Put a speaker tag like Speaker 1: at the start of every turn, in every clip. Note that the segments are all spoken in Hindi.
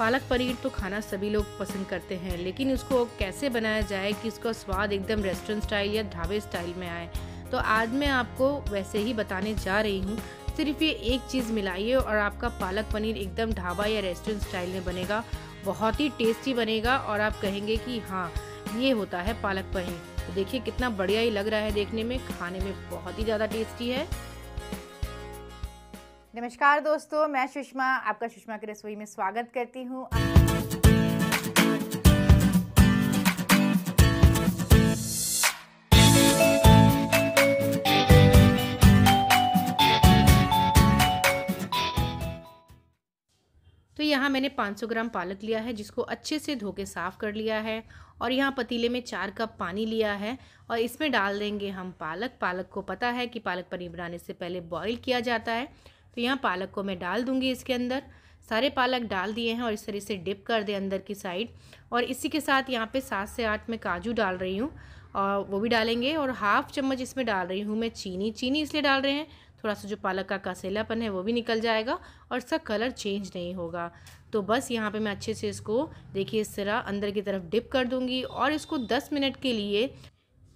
Speaker 1: पालक पनीर तो खाना सभी लोग पसंद करते हैं लेकिन उसको कैसे बनाया जाए कि उसका स्वाद एकदम रेस्टोरेंट स्टाइल या ढाबे स्टाइल में आए तो आज मैं आपको वैसे ही बताने जा रही हूँ सिर्फ ये एक चीज़ मिलाइए और आपका पालक पनीर एकदम ढाबा या रेस्टोरेंट स्टाइल में बनेगा बहुत ही टेस्टी बनेगा और आप कहेंगे कि हाँ ये होता है पालक पनीर तो देखिए कितना बढ़िया ही लग रहा है देखने में खाने में बहुत ही ज़्यादा टेस्टी है नमस्कार दोस्तों मैं सुषमा आपका सुषमा की रसोई में स्वागत करती हूँ तो यहाँ मैंने 500 ग्राम पालक लिया है जिसको अच्छे से धो के साफ़ कर लिया है और यहाँ पतीले में चार कप पानी लिया है और इसमें डाल देंगे हम पालक पालक को पता है कि पालक पनीर बनाने से पहले बॉईल किया जाता है तो यहाँ पालक को मैं डाल दूँगी इसके अंदर सारे पालक डाल दिए हैं और इस तरह से डिप कर दें अंदर की साइड और इसी के साथ यहाँ पे सात से आठ में काजू डाल रही हूँ और वो भी डालेंगे और हाफ़ चम्मच इसमें डाल रही हूँ मैं चीनी चीनी इसलिए डाल रहे हैं थोड़ा सा जो पालक का कसेलापन है वो भी निकल जाएगा और इसका कलर चेंज नहीं होगा तो बस यहाँ पे मैं अच्छे से इसको देखिए इस तरह अंदर की तरफ डिप कर दूँगी और इसको दस मिनट के लिए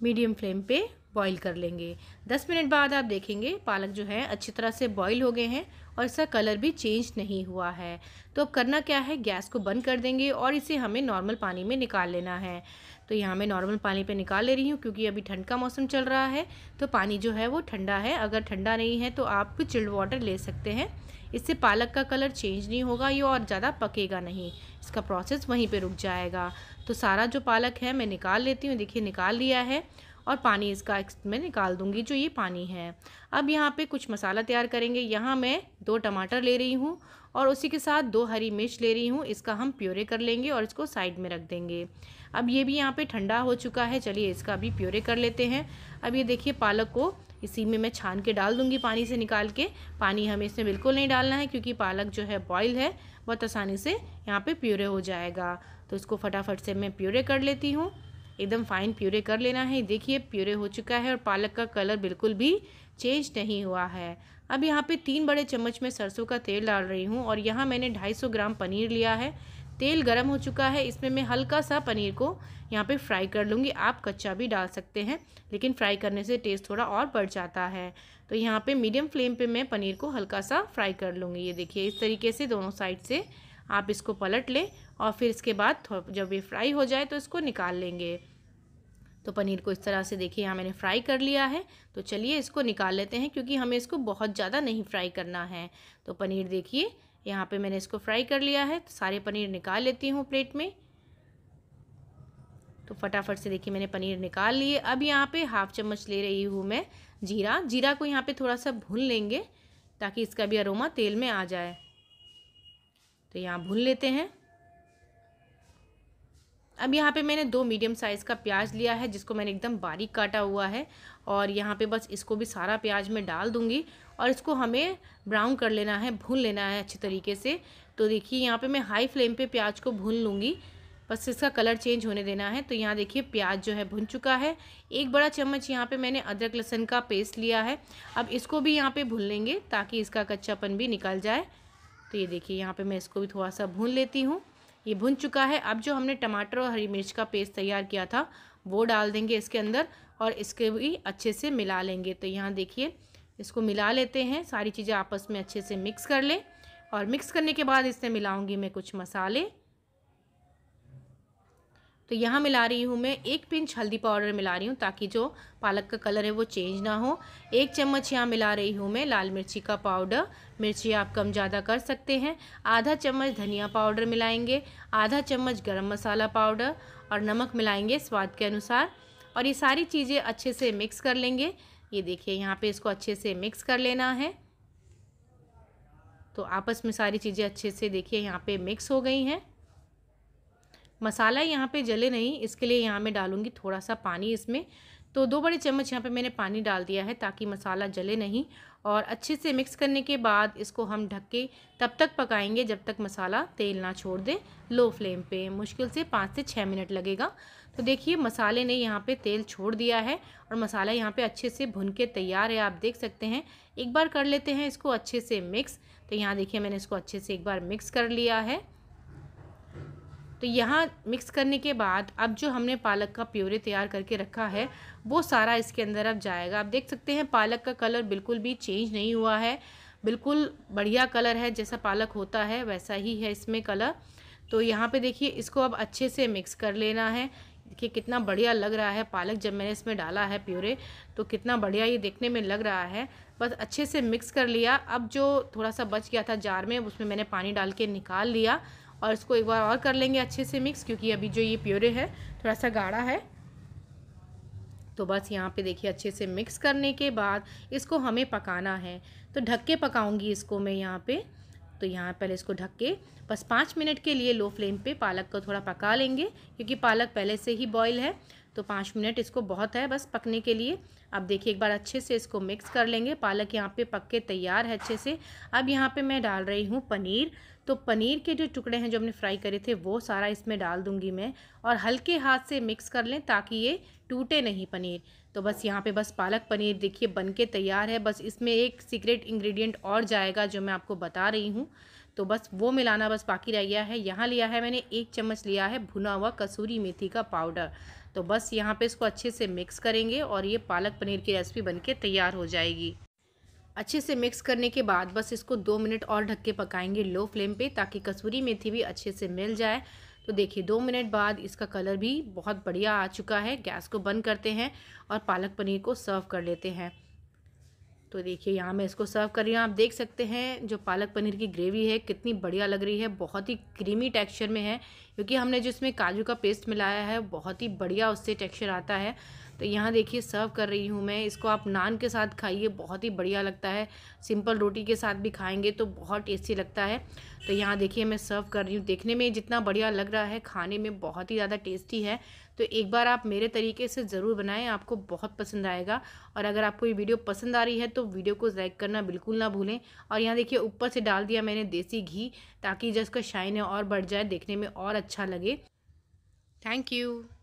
Speaker 1: मीडियम फ्लेम पर बॉईल कर लेंगे दस मिनट बाद आप देखेंगे पालक जो है अच्छी तरह से बॉईल हो गए हैं और इसका कलर भी चेंज नहीं हुआ है तो अब करना क्या है गैस को बंद कर देंगे और इसे हमें नॉर्मल पानी में निकाल लेना है तो यहाँ मैं नॉर्मल पानी पे निकाल ले रही हूँ क्योंकि अभी ठंड का मौसम चल रहा है तो पानी जो है वो ठंडा है अगर ठंडा नहीं है तो आप चिल्ड वाटर ले सकते हैं इससे पालक का कलर चेंज नहीं होगा ये और ज़्यादा पकेगा नहीं इसका प्रोसेस वहीं पर रुक जाएगा तो सारा जो पालक है मैं निकाल लेती हूँ देखिए निकाल लिया है और पानी इसका मैं निकाल दूँगी जो ये पानी है अब यहाँ पे कुछ मसाला तैयार करेंगे यहाँ मैं दो टमाटर ले रही हूँ और उसी के साथ दो हरी मिर्च ले रही हूँ इसका हम प्योरे कर लेंगे और इसको साइड में रख देंगे अब ये भी यहाँ पे ठंडा हो चुका है चलिए इसका भी प्योरे कर लेते हैं अब ये देखिए पालक को इसी में मैं छान के डाल दूँगी पानी से निकाल के पानी हमें इसमें बिल्कुल नहीं डालना है क्योंकि पालक जो है बॉयल है बहुत आसानी से यहाँ पर प्योरे हो जाएगा तो इसको फटाफट से मैं प्योरे कर लेती हूँ एकदम फाइन प्यूरे कर लेना है देखिए प्यूरे हो चुका है और पालक का कलर बिल्कुल भी चेंज नहीं हुआ है अब यहाँ पे तीन बड़े चम्मच में सरसों का तेल डाल रही हूँ और यहाँ मैंने 250 ग्राम पनीर लिया है तेल गरम हो चुका है इसमें मैं हल्का सा पनीर को यहाँ पे फ्राई कर लूँगी आप कच्चा भी डाल सकते हैं लेकिन फ्राई करने से टेस्ट थोड़ा और बढ़ जाता है तो यहाँ पे मीडियम फ्लेम पे मैं पनीर को हल्का सा फ्राई कर लूँगी ये देखिए इस तरीके से दोनों साइड से आप इसको पलट लें और फिर इसके बाद जब ये फ्राई हो जाए तो इसको निकाल लेंगे तो पनीर को इस तरह से देखिए यहाँ मैंने फ्राई कर लिया है तो चलिए इसको निकाल लेते हैं क्योंकि हमें इसको बहुत ज़्यादा नहीं फ्राई करना है तो पनीर देखिए यहाँ पे मैंने इसको फ्राई कर लिया है तो सारे पनीर निकाल लेती हूँ प्लेट में तो फटाफट से देखिए मैंने पनीर निकाल लिए अब यहाँ पे हाफ चम्मच ले रही हूँ मैं जीरा जीरा को यहाँ पर थोड़ा सा भून लेंगे ताकि इसका भी अरोमा तेल में आ जाए तो यहाँ भून लेते हैं अब यहाँ पे मैंने दो मीडियम साइज़ का प्याज लिया है जिसको मैंने एकदम बारीक काटा हुआ है और यहाँ पे बस इसको भी सारा प्याज में डाल दूँगी और इसको हमें ब्राउन कर लेना है भून लेना है अच्छे तरीके से तो देखिए यहाँ पे मैं हाई फ्लेम पे प्याज को भून लूँगी बस इसका कलर चेंज होने देना है तो यहाँ देखिए प्याज जो है भुन चुका है एक बड़ा चम्मच यहाँ पे मैंने अदरक लहसुन का पेस्ट लिया है अब इसको भी यहाँ पे भून लेंगे ताकि इसका कच्चापन भी निकल जाए तो ये देखिए यहाँ पे मैं इसको भी थोड़ा सा भून लेती हूँ ये भुन चुका है अब जो हमने टमाटर और हरी मिर्च का पेस्ट तैयार किया था वो डाल देंगे इसके अंदर और इसके भी अच्छे से मिला लेंगे तो यहाँ देखिए इसको मिला लेते हैं सारी चीज़ें आपस में अच्छे से मिक्स कर लें और मिक्स करने के बाद इसमें मिलाऊंगी मैं कुछ मसाले तो यहाँ मिला रही हूँ मैं एक पिंच हल्दी पाउडर मिला रही हूँ ताकि जो पालक का कलर है वो चेंज ना हो एक चम्मच यहाँ मिला रही हूँ मैं लाल मिर्ची का पाउडर मिर्ची आप कम ज़्यादा कर सकते हैं आधा चम्मच धनिया पाउडर मिलाएंगे आधा चम्मच गरम मसाला पाउडर और नमक मिलाएंगे स्वाद के अनुसार और ये सारी चीज़ें अच्छे से मिक्स कर लेंगे ये देखिए यहाँ पर इसको अच्छे से मिक्स कर लेना है तो आपस में सारी चीज़ें अच्छे से देखिए यहाँ पे मिक्स हो गई हैं मसाला यहाँ पे जले नहीं इसके लिए यहाँ मैं डालूँगी थोड़ा सा पानी इसमें तो दो बड़े चम्मच यहाँ पे मैंने पानी डाल दिया है ताकि मसाला जले नहीं और अच्छे से मिक्स करने के बाद इसको हम ढक के तब तक पकाएंगे जब तक मसाला तेल ना छोड़ दे लो फ्लेम पे मुश्किल से पाँच से छः मिनट लगेगा तो देखिए मसाले ने यहाँ पे तेल छोड़ दिया है और मसाला यहाँ पे अच्छे से भुन के तैयार है आप देख सकते हैं एक बार कर लेते हैं इसको अच्छे से मिक्स तो यहाँ देखिए मैंने इसको अच्छे से एक बार मिक्स कर लिया है तो यहाँ मिक्स करने के बाद अब जो हमने पालक का प्योरे तैयार करके रखा है वो सारा इसके अंदर अब जाएगा आप देख सकते हैं पालक का कलर बिल्कुल भी चेंज नहीं हुआ है बिल्कुल बढ़िया कलर है जैसा पालक होता है वैसा ही है इसमें कलर तो यहाँ पे देखिए इसको अब अच्छे से मिक्स कर लेना है कि कितना बढ़िया लग रहा है पालक जब मैंने इसमें डाला है प्योरे तो कितना बढ़िया ये देखने में लग रहा है बस अच्छे से मिक्स कर लिया अब जो थोड़ा सा बच गया था जार में उसमें मैंने पानी डाल के निकाल लिया और इसको एक बार और कर लेंगे अच्छे से मिक्स क्योंकि अभी जो ये प्योरे है थोड़ा सा गाढ़ा है तो बस यहाँ पे देखिए अच्छे से मिक्स करने के बाद इसको हमें पकाना है तो ढक के पकाऊँगी इसको मैं यहाँ पे तो यहाँ पहले इसको ढक के बस पाँच मिनट के लिए लो फ्लेम पे पालक को थोड़ा पका लेंगे क्योंकि पालक पहले से ही बॉईल है तो पाँच मिनट इसको बहुत है बस पकने के लिए अब देखिए एक बार अच्छे से इसको मिक्स कर लेंगे पालक यहाँ पे पक के तैयार है अच्छे से अब यहाँ पे मैं डाल रही हूँ पनीर तो पनीर के जो टुकड़े हैं जो हमने फ्राई करे थे वो सारा इसमें डाल दूँगी मैं और हल्के हाथ से मिक्स कर लें ताकि ये टूटे नहीं पनीर तो बस यहाँ पे बस पालक पनीर देखिए बन के तैयार है बस इसमें एक सीक्रेट इंग्रेडिएंट और जाएगा जो मैं आपको बता रही हूँ तो बस वो मिलाना बस बाकी रह गया है यहाँ लिया है मैंने एक चम्मच लिया है भुना हुआ कसूरी मेथी का पाउडर तो बस यहाँ पे इसको अच्छे से मिक्स करेंगे और ये पालक पनीर की रेसिपी बनके तैयार हो जाएगी अच्छे से मिक्स करने के बाद बस इसको दो मिनट और ढक के पकाएंगे लो फ्लेम पे ताकि कसूरी मेथी भी अच्छे से मिल जाए तो देखिए दो मिनट बाद इसका कलर भी बहुत बढ़िया आ चुका है गैस को बंद करते हैं और पालक पनीर को सर्व कर लेते हैं तो देखिए यहाँ मैं इसको सर्व कर रही हूँ आप देख सकते हैं जो पालक पनीर की ग्रेवी है कितनी बढ़िया लग रही है बहुत ही क्रीमी टेक्सचर में है क्योंकि हमने जो इसमें काजू का पेस्ट मिलाया है बहुत ही बढ़िया उससे टेक्सचर आता है तो यहाँ देखिए सर्व कर रही हूँ मैं इसको आप नान के साथ खाइए बहुत ही बढ़िया लगता है सिंपल रोटी के साथ भी खाएंगे तो बहुत टेस्टी लगता है तो यहाँ देखिए मैं सर्व कर रही हूँ देखने में जितना बढ़िया लग रहा है खाने में बहुत ही ज़्यादा टेस्टी है तो एक बार आप मेरे तरीके से ज़रूर बनाएं आपको बहुत पसंद आएगा और अगर आपको ये वीडियो पसंद आ रही है तो वीडियो को लाइक करना बिल्कुल ना भूलें और यहाँ देखिए ऊपर से डाल दिया मैंने देसी घी ताकि जिसका इसका शाइन है और बढ़ जाए देखने में और अच्छा लगे थैंक यू